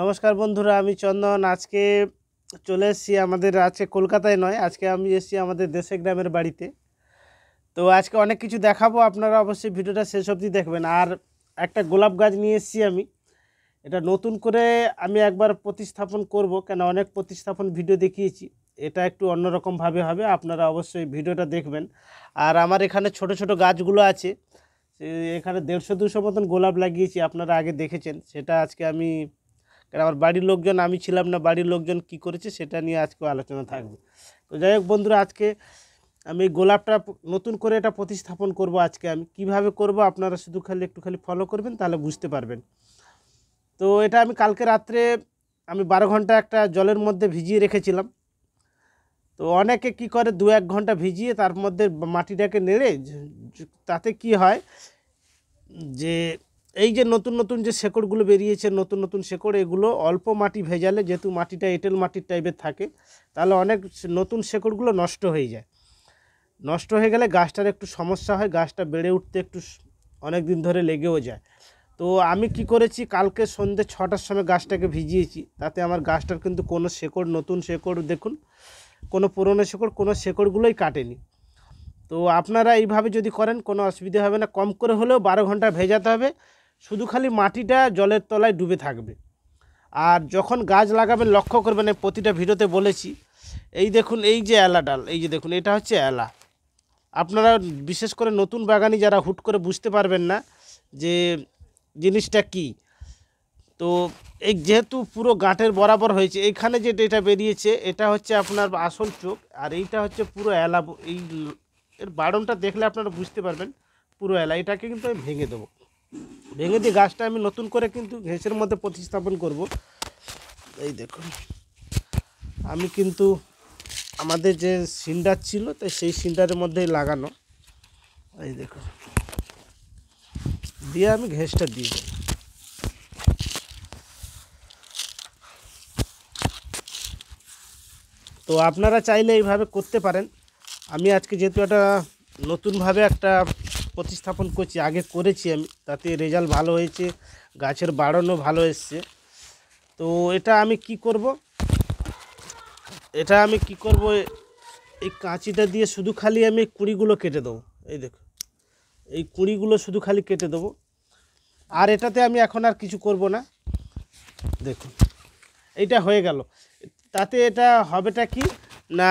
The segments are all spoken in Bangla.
নমস্কার বন্ধুরা আমি চন্দন আজকে চলে এসেছি আমাদের আজকে কলকাতায় নয় আজকে আমি এসেছি আমাদের দেশে গ্রামের বাড়িতে তো আজকে অনেক কিছু দেখাবো আপনারা অবশ্যই ভিডিওটা শেষ অবধি দেখবেন আর একটা গোলাপ গাছ নিয়ে এসেছি আমি এটা নতুন করে আমি একবার প্রতিস্থাপন করব কেন অনেক প্রতিস্থাপন ভিডিও দেখিয়েছি এটা একটু অন্যরকমভাবে হবে আপনারা অবশ্যই ভিডিওটা দেখবেন আর আমার এখানে ছোট ছোট গাছগুলো আছে এখানে দেড়শো দুশো মতন গোলাপ লাগিয়েছি আপনারা আগে দেখেছেন সেটা আজকে আমি কারণ আমার বাড়ির লোকজন আমি ছিলাম না বাড়ির লোকজন কি করেছে সেটা নিয়ে আজকে আলোচনা থাকবে তো যাই হোক বন্ধুরা আজকে আমি গোলাপটা নতুন করে এটা প্রতিস্থাপন করব আজকে আমি কিভাবে করব আপনারা শুধু খালি একটু খালি ফলো করবেন তাহলে বুঝতে পারবেন তো এটা আমি কালকে রাত্রে আমি বারো ঘন্টা একটা জলের মধ্যে ভিজিয়ে রেখেছিলাম তো অনেকে কি করে দু এক ঘন্টা ভিজিয়ে তার মধ্যে মাটিটাকে নেড়ে তাতে কি হয় যে এই যে নতুন নতুন যে শেকড়গুলো বেরিয়েছে নতুন নতুন শেকড় এগুলো অল্প মাটি ভেজালে যেহেতু মাটিটা এঁটেল মাটির টাইপের থাকে তাহলে অনেক নতুন শেকড়গুলো নষ্ট হয়ে যায় নষ্ট হয়ে গেলে গাছটার একটু সমস্যা হয় গাছটা বেড়ে উঠতে একটু অনেক দিন ধরে লেগেও যায় তো আমি কি করেছি কালকে সন্ধ্যে ছটার সময় গাছটাকে ভিজিয়েছি তাতে আমার গাছটার কিন্তু কোনো শেকড় নতুন শেকড় দেখুন কোনো পুরনো শেকড় কোনো শেকড়গুলোই কাটেনি তো আপনারা এইভাবে যদি করেন কোনো অসুবিধা হবে না কম করে হলেও বারো ঘন্টা ভেজাতে হবে শুধু খালি মাটিটা জলের তলায় ডুবে থাকবে আর যখন গাছ লাগাবেন লক্ষ্য করবেন প্রতিটা ভিডিওতে বলেছি এই দেখুন এই যে এলা ডাল এই যে দেখুন এটা হচ্ছে এলা আপনারা বিশেষ করে নতুন বাগানি যারা হুট করে বুঝতে পারবেন না যে জিনিসটা কি তো এই যেহেতু পুরো গাঁটের বরাবর হয়েছে এইখানে যেটা এটা বেরিয়েছে এটা হচ্ছে আপনার আসল চোখ আর এইটা হচ্ছে পুরো এলা এই এর বাড়নটা দেখলে আপনারা বুঝতে পারবেন পুরো এলা এটাকে কিন্তু আমি ভেঙে দেবো ভেঙে দিয়ে গাছটা আমি নতুন করে কিন্তু ঘেঁসের মধ্যে প্রতিস্থাপন করব এই দেখুন আমি কিন্তু আমাদের যে সিন্ডার ছিল তাই সেই সিন্ডারের মধ্যেই লাগানো এই দেখুন দিয়ে আমি ঘেঁসটা দিয়ে দেব তো আপনারা চাইলে এইভাবে করতে পারেন আমি আজকে যেহেতু একটা নতুনভাবে একটা প্রতিস্থাপন করছি আগে করেছি আমি তাতে রেজাল্ট ভালো হয়েছে গাছের বাড়ানো ভালো এসছে তো এটা আমি কি করব এটা আমি কি করব এই কাঁচিটা দিয়ে শুধু খালি আমি কুড়িগুলো কেটে দেবো এই দেখো এই কুঁড়িগুলো শুধু খালি কেটে দেবো আর এটাতে আমি এখন আর কিছু করব না দেখুন এইটা হয়ে গেল তাতে এটা হবেটা কি না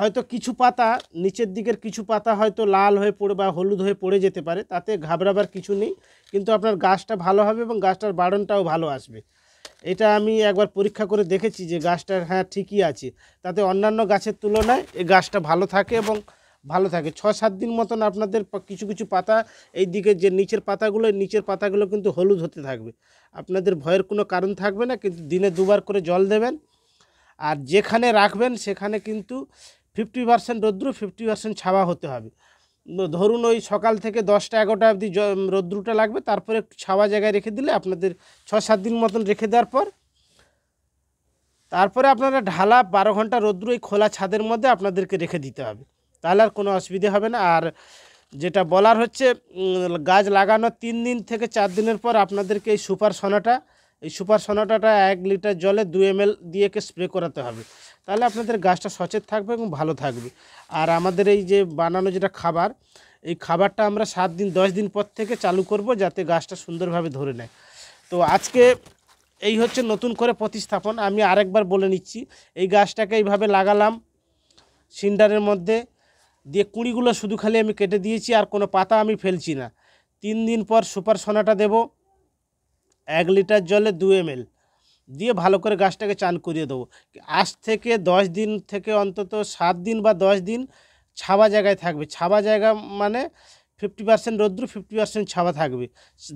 হয়তো কিছু পাতা নিচের দিকের কিছু পাতা হয়তো লাল হয়ে পড়ে বা হলুদ হয়ে পড়ে যেতে পারে তাতে ঘাবড়াবার কিছু নেই কিন্তু আপনার গাছটা ভালো হবে এবং গাছটার বাড়নটাও ভালো আসবে এটা আমি একবার পরীক্ষা করে দেখেছি যে গাছটার হ্যাঁ ঠিকই আছে তাতে অন্যান্য গাছের তুলনায় এই গাছটা ভালো থাকে এবং ভালো থাকে ছ সাত দিন মতন আপনাদের কিছু কিছু পাতা এই দিকে যে নিচের পাতাগুলো নিচের পাতাগুলো কিন্তু হলুদ হতে থাকবে আপনাদের ভয়ের কোনো কারণ থাকবে না কিন্তু দিনে দুবার করে জল দেবেন আর যেখানে রাখবেন সেখানে কিন্তু ফিফটি পার্সেন্ট রৌদ্র ফিফটি পার্সেন্ট ছাওয়া হতে হবে ধরুন ওই সকাল থেকে দশটা এগারোটা অবধি রৌদ্রটা লাগবে তারপরে একটু ছাওয়া জায়গায় রেখে দিলে আপনাদের ছ সাত দিন মতন রেখে দেওয়ার পর তারপরে আপনারা ঢালা বারো ঘন্টা রৌদ্র এই খোলা ছাদের মধ্যে আপনাদেরকে রেখে দিতে হবে তাহলে আর কোনো অসুবিধে হবে না আর যেটা বলার হচ্ছে গাছ লাগানোর তিন দিন থেকে চার দিনের পর আপনাদেরকে এই সুপার সোনাটা এই সুপার সোনাটাটা এক লিটার জলে দু এম দিয়ে একে স্প্রে করাতে হবে তাহলে আপনাদের গাছটা সচেত থাকবে এবং ভালো থাকবে আর আমাদের এই যে বানানো যেটা খাবার এই খাবারটা আমরা সাত দিন দশ দিন পর থেকে চালু করব যাতে গাছটা সুন্দরভাবে ধরে নেয় তো আজকে এই হচ্ছে নতুন করে প্রতিস্থাপন আমি আরেকবার বলে নিচ্ছি এই গাছটাকে এইভাবে লাগালাম সিন্ডারের মধ্যে দিয়ে কুঁড়িগুলো শুধু খালি আমি কেটে দিয়েছি আর কোনো পাতা আমি ফেলছি না তিন দিন পর সুপার সোনাটা দেবো এক লিটার জলে দু এম দিয়ে ভালো করে গাছটাকে চান করিয়ে দেবো আজ থেকে দশ দিন থেকে অন্তত সাত দিন বা দশ দিন ছাবা জায়গায় থাকবে ছাবা জায়গা মানে ফিফটি পার্সেন্ট রৌদ্র ফিফটি পার্সেন্ট ছাবা থাকবে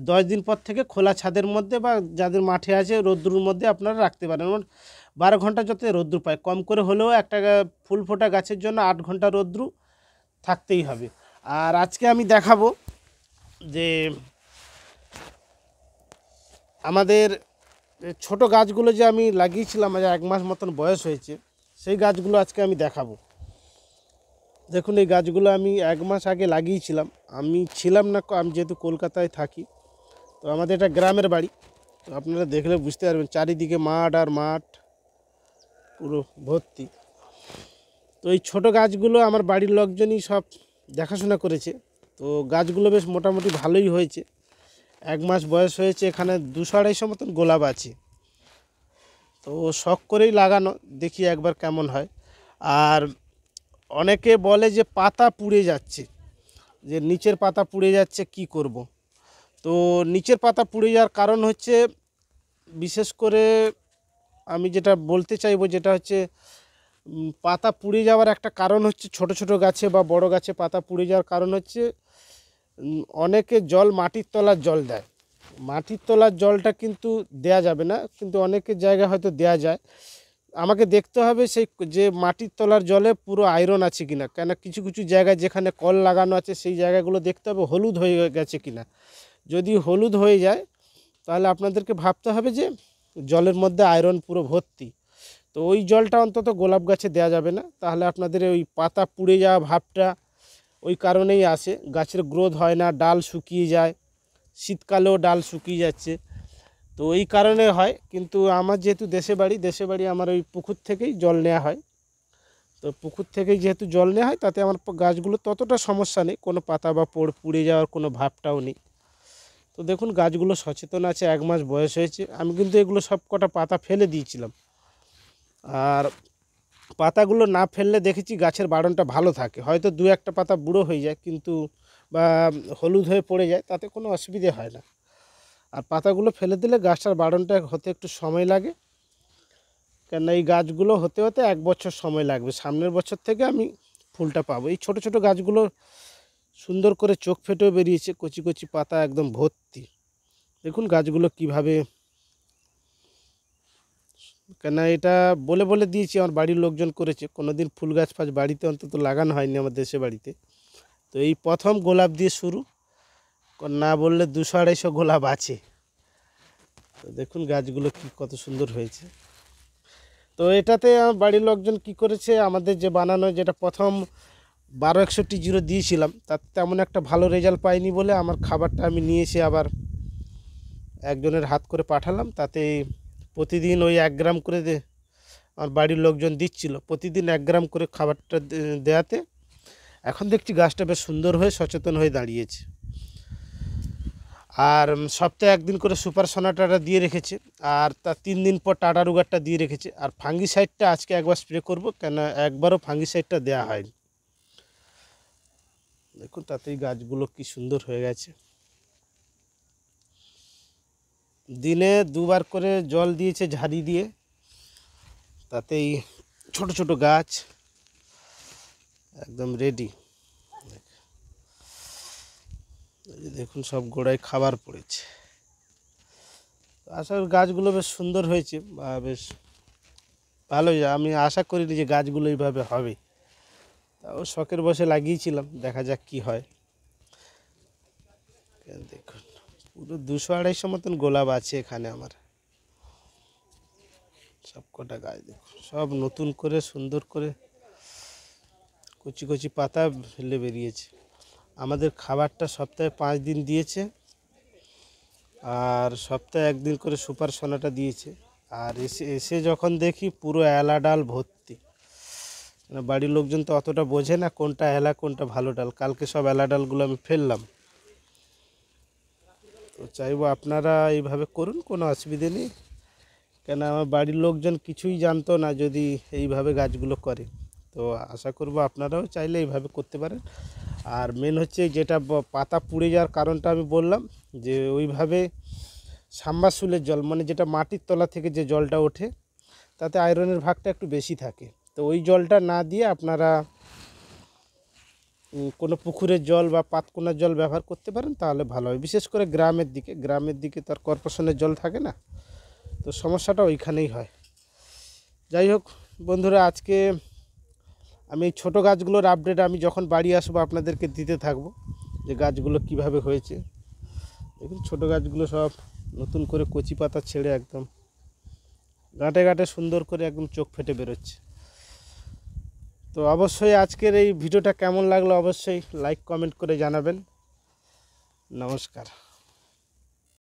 দশ দিন পর থেকে খোলা ছাদের মধ্যে বা যাদের মাঠে আছে রৌদ্রুর মধ্যে আপনারা রাখতে পারেন বারো ঘন্টা যাতে রৌদ্র পায় কম করে হলেও একটা ফুল ফোটা গাছের জন্য আট ঘন্টা রৌদ্রু থাকতেই হবে আর আজকে আমি দেখাবো যে আমাদের ছোট গাছগুলো যে আমি লাগিয়েছিলাম আজ এক মাস মতন বয়স হয়েছে সেই গাছগুলো আজকে আমি দেখাবো দেখুন এই গাছগুলো আমি এক মাস আগে লাগিয়েছিলাম আমি ছিলাম না আমি যেহেতু কলকাতায় থাকি তো আমাদের এটা গ্রামের বাড়ি তো আপনারা দেখলে বুঝতে পারবেন চারিদিকে মাঠ আর মাঠ পুরো ভর্তি তো এই ছোট গাছগুলো আমার বাড়ির লোকজনই সব দেখাশোনা করেছে তো গাছগুলো বেশ মোটামুটি ভালোই হয়েছে এক মাস বয়স হয়েছে এখানে দুশো আড়াইশো মতন গোলাপ আছে তো শখ করেই লাগানো দেখি একবার কেমন হয় আর অনেকে বলে যে পাতা পুড়ে যাচ্ছে যে নিচের পাতা পুড়ে যাচ্ছে কি করব। তো নিচের পাতা পুড়ে যাওয়ার কারণ হচ্ছে বিশেষ করে আমি যেটা বলতে চাইবো যেটা হচ্ছে পাতা পুড়ে যাওয়ার একটা কারণ হচ্ছে ছোট ছোট গাছে বা বড় গাছে পাতা পুড়ে যাওয়ার কারণ হচ্ছে অনেকে জল মাটির তলার জল দেয় মাটির তলার জলটা কিন্তু দেয়া যাবে না কিন্তু অনেকের জায়গায় হয়তো দেয়া যায় আমাকে দেখতে হবে সেই যে মাটির তলার জলে পুরো আয়রন আছে কিনা কেন কিছু কিছু জায়গায় যেখানে কল লাগানো আছে সেই জায়গাগুলো দেখতে হবে হলুদ হয়ে গেছে কিনা যদি হলুদ হয়ে যায় তাহলে আপনাদেরকে ভাবতে হবে যে জলের মধ্যে আয়রন পুরো ভর্তি তো ওই জলটা অন্তত গোলাপ গাছে দেয়া যাবে না তাহলে আপনাদের ওই পাতা পুড়ে যাওয়া ভাবটা ওই কারণেই আসে গাছের গ্রোথ হয় না ডাল শুকিয়ে যায় শীতকালেও ডাল শুকিয়ে যাচ্ছে তো এই কারণে হয় কিন্তু আমার যেহেতু দেশে বাড়ি দেশে বাড়ি আমার ওই পুকুর থেকেই জল নেওয়া হয় তো পুকুর থেকেই যেহেতু জল নেওয়া হয় তাতে আমার গাছগুলো ততটা সমস্যা নেই কোনো পাতা বা পোড় পুড়ে যাওয়ার কোনো ভাবটাও নেই তো দেখুন গাছগুলো সচেতন আছে এক মাস বয়স হয়েছে আমি কিন্তু এগুলো সব কটা পাতা ফেলে দিয়েছিলাম আর পাতাগুলো না ফেললে দেখেছি গাছের বাড়নটা ভালো থাকে হয়তো দু একটা পাতা বুড়ো হয়ে যায় কিন্তু বা হলুদ হয়ে পড়ে যায় তাতে কোনো অসুবিধে হয় না আর পাতাগুলো ফেলে দিলে গাছটার বাড়নটা হতে একটু সময় লাগে কেননা এই গাছগুলো হতে হতে এক বছর সময় লাগবে সামনের বছর থেকে আমি ফুলটা পাবো এই ছোট ছোট গাছগুলো সুন্দর করে চোখ ফেটেও বেরিয়েছে কচি কচি পাতা একদম ভর্তি দেখুন গাছগুলো কিভাবে কেন এটা বলে বলে দিয়েছি আমার বাড়ির লোকজন করেছে কোনো দিন ফুল গাছ ফাছ বাড়িতে অন্তত লাগানো হয়নি আমার দেশে বাড়িতে তো এই প্রথম গোলাপ দিয়ে শুরু না বললে দুশো আড়াইশো গোলাপ আছে তো দেখুন গাছগুলো কি কত সুন্দর হয়েছে তো এটাতে আমার বাড়ির লোকজন কি করেছে আমাদের যে বানানো যেটা প্রথম বারো একষট্টি জিরো দিয়েছিলাম তাতে তেমন একটা ভালো রেজাল্ট পাইনি বলে আমার খাবারটা আমি নিয়ে এসে আবার একজনের হাত করে পাঠালাম তাতে প্রতিদিন ওই এক গ্রাম করে আমার বাড়ির লোকজন দিচ্ছিল প্রতিদিন এক গ্রাম করে খাবারটা দেওয়াতে এখন দেখছি গাছটা বেশ সুন্দর হয়ে সচেতন হয়ে দাঁড়িয়েছে আর সপ্তাহে একদিন করে সুপার সোনাটাটা দিয়ে রেখেছে আর তার তিন দিন পর টাটা রুগারটা দিয়ে রেখেছে আর ফাঙ্গি সাইডটা আজকে একবার স্প্রে করব কেন একবারও ফাঙ্গি সাইডটা দেওয়া হয়নি দেখুন তাতেই গাছগুলো কি সুন্দর হয়ে গেছে দিনে দুবার করে জল দিয়েছে ঝাড়ি দিয়ে তাতেই ছোট ছোট গাছ একদম রেডি দেখুন সব গোড়ায় খাবার পড়েছে আশা করি গাছগুলো বেশ সুন্দর হয়েছে বা বেশ ভালোই আমি আশা করিনি যে গাছগুলো এইভাবে হবে তাও শখের বসে লাগিয়েছিলাম দেখা যাক কি হয় দেখুন পুরো দুশো আড়াইশো মতন গোলাপ আছে এখানে আমার সব কটা গাছ দেখুন সব নতুন করে সুন্দর করে কচি কচি পাতা ফেলে বেরিয়েছে আমাদের খাবারটা সপ্তাহে পাঁচ দিন দিয়েছে আর সপ্তাহে একদিন করে সুপার সোনাটা দিয়েছে আর এসে এসে যখন দেখি পুরো এলা ডাল ভর্তি মানে বাড়ির লোকজন তো অতটা বোঝে না কোনটা এলা কোনটা ভালো ডাল কালকে সব এলা ডালগুলো আমি ফেললাম তো চাইবো আপনারা এইভাবে করুন কোনো অসুবিধে নেই কেন আমার বাড়ির লোকজন কিছুই জানতো না যদি এইভাবে গাছগুলো করে তো আশা করব আপনারাও চাইলে এইভাবে করতে পারেন আর মেন হচ্ছে যেটা পাতা পুড়ে যাওয়ার কারণটা আমি বললাম যে ওইভাবে সাম্বাসুলের জল মানে যেটা মাটির তলা থেকে যে জলটা ওঠে তাতে আয়রনের ভাগটা একটু বেশি থাকে তো ওই জলটা না দিয়ে আপনারা কোনো পুকুরের জল বা পাতকোনার জল ব্যবহার করতে পারেন তাহলে ভালো হয় বিশেষ করে গ্রামের দিকে গ্রামের দিকে তার কর্পোরেশনের জল থাকে না তো সমস্যাটা ওইখানেই হয় যাই হোক বন্ধুরা আজকে আমি এই ছোটো গাছগুলোর আপডেট আমি যখন বাড়ি আসবো আপনাদেরকে দিতে থাকবো যে গাছগুলো কিভাবে হয়েছে দেখুন ছোটো গাছগুলো সব নতুন করে কচি পাতা ছেড়ে একদম গাঁটে গাঁটে সুন্দর করে একদম চোখ ফেটে বেরোচ্ছে তো অবশ্যই আজকের এই ভিডিওটা কেমন লাগলো অবশ্যই লাইক কমেন্ট করে জানাবেন নমস্কার